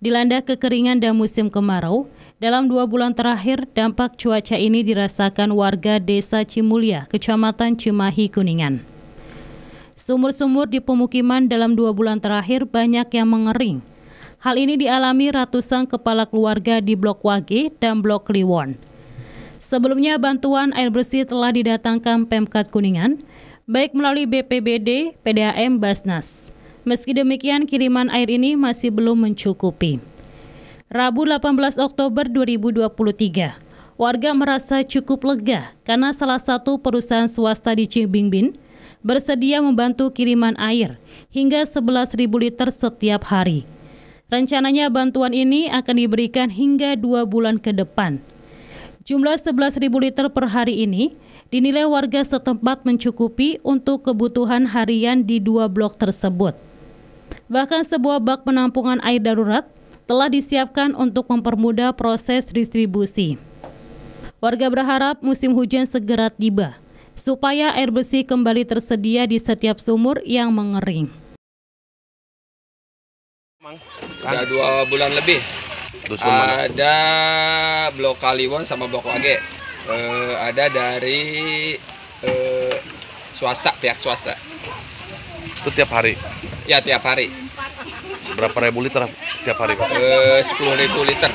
dilanda kekeringan dan musim kemarau, dalam dua bulan terakhir, dampak cuaca ini dirasakan warga Desa Cimulia, Kecamatan Cimahi, Kuningan. Sumur-sumur di pemukiman dalam dua bulan terakhir banyak yang mengering. Hal ini dialami ratusan kepala keluarga di Blok Wage dan Blok Kliwon. Sebelumnya bantuan air bersih telah didatangkan Pemkat Kuningan, baik melalui BPBD, PDAM, Basnas. Meski demikian, kiriman air ini masih belum mencukupi. Rabu 18 Oktober 2023, warga merasa cukup lega karena salah satu perusahaan swasta di Cibingbin bersedia membantu kiriman air hingga 11.000 liter setiap hari. Rencananya bantuan ini akan diberikan hingga dua bulan ke depan. Jumlah 11.000 liter per hari ini dinilai warga setempat mencukupi untuk kebutuhan harian di dua blok tersebut. Bahkan sebuah bak penampungan air darurat telah disiapkan untuk mempermudah proses distribusi. Warga berharap musim hujan segera tiba, supaya air bersih kembali tersedia di setiap sumur yang mengering. Ada dua bulan lebih. Ada blok Kaliwon sama blok Wage. E, ada dari e, swasta, pihak swasta. Itu tiap hari? Ya tiap hari. Berapa ribu liter tiap hari Pak? Eh, 10 ribu liter.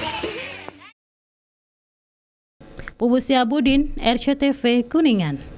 Pubus Budin, RCTV Kuningan.